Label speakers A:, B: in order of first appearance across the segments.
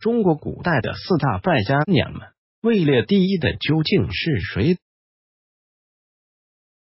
A: 中国古代的四大败家娘们位列第一的究竟是谁？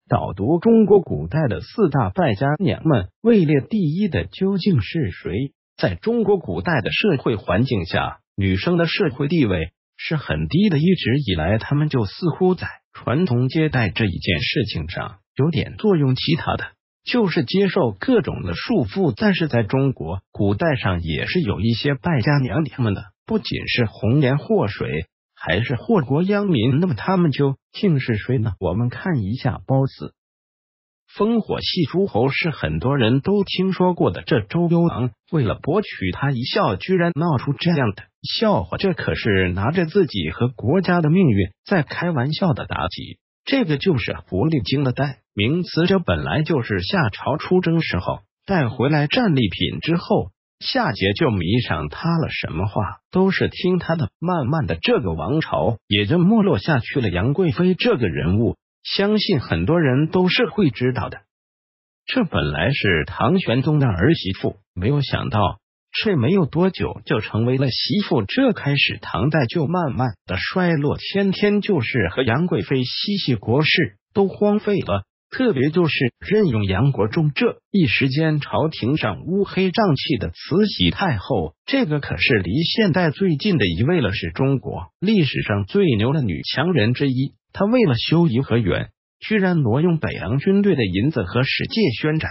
A: 导读：中国古代的四大败家娘们位列第一的究竟是谁？在中国古代的社会环境
B: 下，女生的社会地位是很低的，一直以来，她们就似乎在传统接待这一件事情上有点作用，其他的。就是接受各种的束缚，但是在中国古代上也是有一些败家娘娘们的，不仅是红颜祸水，还是祸国殃民。那么他们究竟是谁呢？我们看一下《褒姒。烽火戏诸侯》是很多人都听说过的。这周幽王为了博取他一笑，居然闹出这样的笑话，这可是拿着自己和国家的命运在开玩笑的。妲己，这个就是狐狸精的代。名词这本来就是夏朝出征时候带回来战利品之后，夏桀就迷上他了，什么话都是听他的。慢慢的，这个王朝也就没落下去了。杨贵妃这个人物，相信很多人都是会知道的。这本来是唐玄宗的儿媳妇，没有想到，却没有多久就成为了媳妇。这开始，唐代就慢慢的衰落，天天就是和杨贵妃嬉戏国事，都荒废了。特别就是任用杨国忠，这一时间朝廷上乌黑瘴气的慈禧太后，这个可是离现代最近的一位了，是中国历史上最牛的女强人之一。她为了
A: 修颐和园，居然挪用北洋军队的银子和使界宣展。